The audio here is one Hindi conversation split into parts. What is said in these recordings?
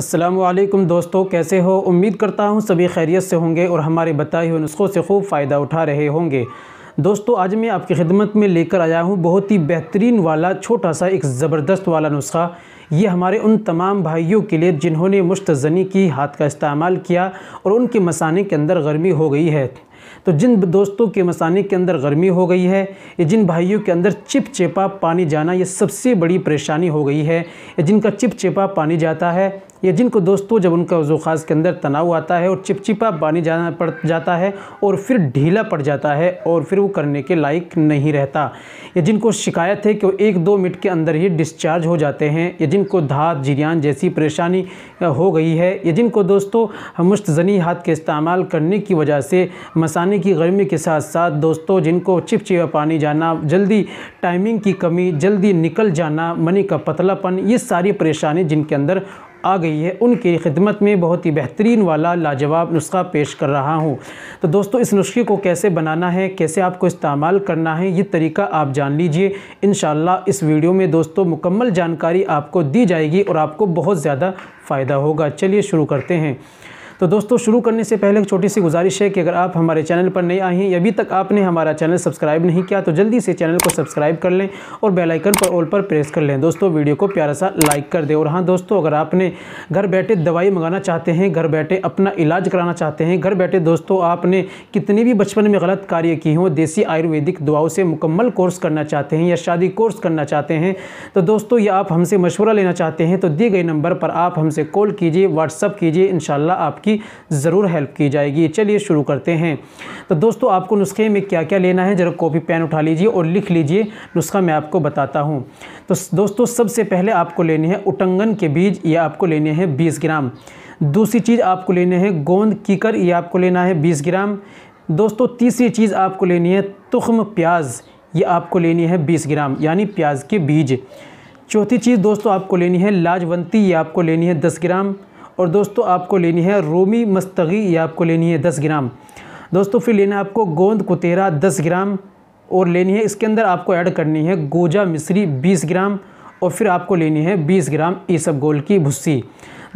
असलम दोस्तों कैसे हो उम्मीद करता हूँ सभी खैरियत से होंगे और हमारे बताए हुए नुस्खों से खूब फ़ायदा उठा रहे होंगे दोस्तों आज मैं आपकी खिदमत में लेकर आया हूँ बहुत ही बेहतरीन वाला छोटा सा एक ज़बरदस्त वाला नुस्खा ये हमारे उन तमाम भाइयों के लिए जिन्होंने मुश्त जनी की हाथ का इस्तेमाल किया और उनके मसाने के अंदर गर्मी हो गई है तो जिन दोस्तों के मसाने के अंदर गर्मी हो गई है या जिन भाइयों के अंदर चिपचिपा पानी जाना ये सबसे बड़ी परेशानी हो गई है या जिनका चिपचिपा पानी जाता है या जिनको दोस्तों जब उनका वज़ू ख़ास के अंदर तनाव आता है और चिपचिपा पानी जाना पड़ जाता है और फिर ढीला पड़ जाता है और फिर वो करने के लायक नहीं रहता या जिनको शिकायत है कि वो एक दो मिनट के अंदर ही डिस्चार्ज हो जाते हैं या जिनको धात जिरियान जैसी परेशानी हो गई है या जिनको दोस्तों मुश्तजनी हाथ के इस्तेमाल करने की वजह से मसाने की गर्मी के साथ साथ दोस्तों जिनको चिपचिपा पानी जाना जल्दी टाइमिंग की कमी जल्दी निकल जाना मनी का पतलापन ये सारी परेशानी जिनके अंदर आ गई है उनकी खिदमत में बहुत ही बेहतरीन वाला लाजवाब नुस्खा पेश कर रहा हूँ तो दोस्तों इस नुस्खे को कैसे बनाना है कैसे आपको इस्तेमाल करना है ये तरीका आप जान लीजिए इन इस वीडियो में दोस्तों मुकम्मल जानकारी आपको दी जाएगी और आपको बहुत ज़्यादा फ़ायदा होगा चलिए शुरू करते हैं तो दोस्तों शुरू करने से पहले एक छोटी सी गुजारिश है कि अगर आप हमारे चैनल पर नहीं आए हैं अभी तक आपने हमारा चैनल सब्सक्राइब नहीं किया तो जल्दी से चैनल को सब्सक्राइब कर लें और बेलाइकन पर ऑल पर प्रेस कर लें दोस्तों वीडियो को प्यारा सा लाइक कर दें और हाँ दोस्तों अगर आपने घर बैठे दवाई मंगाना चाहते हैं घर बैठे अपना इलाज कराना चाहते हैं घर बैठे दोस्तों आपने कितने भी बचपन में गलत कार्य किए हों देसी आयुर्वेदिक दवाओं से मुकम्मल कोर्स करना चाहते हैं या शादी कोर्स करना चाहते हैं तो दोस्तों या आप हमसे मशवरा लेना चाहते हैं तो दिए गए नंबर पर आप हमसे कॉल कीजिए व्हाट्सअप कीजिए इन आपकी आपकी ज़रूर हेल्प की जाएगी चलिए शुरू करते हैं तो दोस्तों आपको नुस्खे में क्या क्या लेना है ज़रा कॉपी पेन उठा लीजिए और लिख लीजिए नुस्खा मैं आपको बताता हूँ तो दोस्तों सबसे पहले आपको लेने हैं उटंगन के बीज ये आपको लेने हैं बीस ग्राम दूसरी चीज़ आपको लेने हैं गोंद कीकर ये आपको लेना है बीस ग्राम दोस्तों तीसरी चीज़ आपको लेनी है तुखम प्याज ये आपको लेनी है बीस ग्राम यानी प्याज के बीज चौथी चीज़ दोस्तों आपको लेनी है लाजवंती ये आपको लेनी है दस ग्राम और दोस्तों आपको लेनी है रोमी मस्तगी ये आपको लेनी है दस ग्राम दोस्तों फिर लेना है आपको गोंद कुतेरा दस ग्राम और लेनी है इसके अंदर आपको ऐड करनी है गोजा मिश्री बीस ग्राम और फिर आपको लेनी है बीस ग्राम ईसब गोल की भुस्सी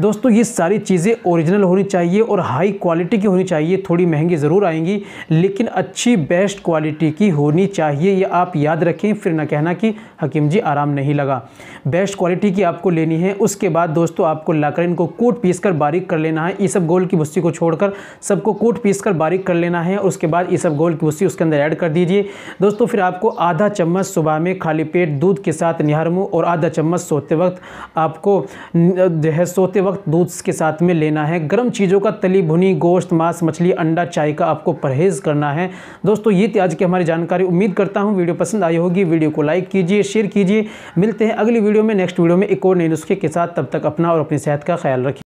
दोस्तों ये सारी चीज़ें ओरिजिनल होनी चाहिए और हाई क्वालिटी की होनी चाहिए थोड़ी महंगी ज़रूर आएंगी लेकिन अच्छी बेस्ट क्वालिटी की होनी चाहिए ये आप याद रखें फिर ना कहना कि हकीम जी आराम नहीं लगा बेस्ट क्वालिटी की आपको लेनी है उसके बाद दोस्तों आपको लाकर इनको कोट पीस कर बारीक कर लेना है ये सब गोल की भुस्सी को छोड़कर सबको कोट पीस कर बारीक कर लेना है और उसके बाद ये सब गोल की भुस्सी उसके अंदर ऐड कर दीजिए दोस्तों फिर आपको आधा चम्मच सुबह में खाली पेट दूध के साथ निहार मुँह और आधा चम्मच सोते वक्त आपको जो है सोते वक्त दूध के साथ में लेना है गर्म चीज़ों का तली भुनी गोश्त मांस मछली अंडा चाय का आपको परहेज़ करना है दोस्तों ये थी आज की हमारी जानकारी उम्मीद करता हूँ वीडियो पसंद आई होगी वीडियो को लाइक कीजिए शेयर कीजिए मिलते हैं अगली वीडियो में नेक्स्ट वीडियो में एक और नए नुस्खे के साथ तब तक अपना और अपनी सेहत का ख्याल रखिए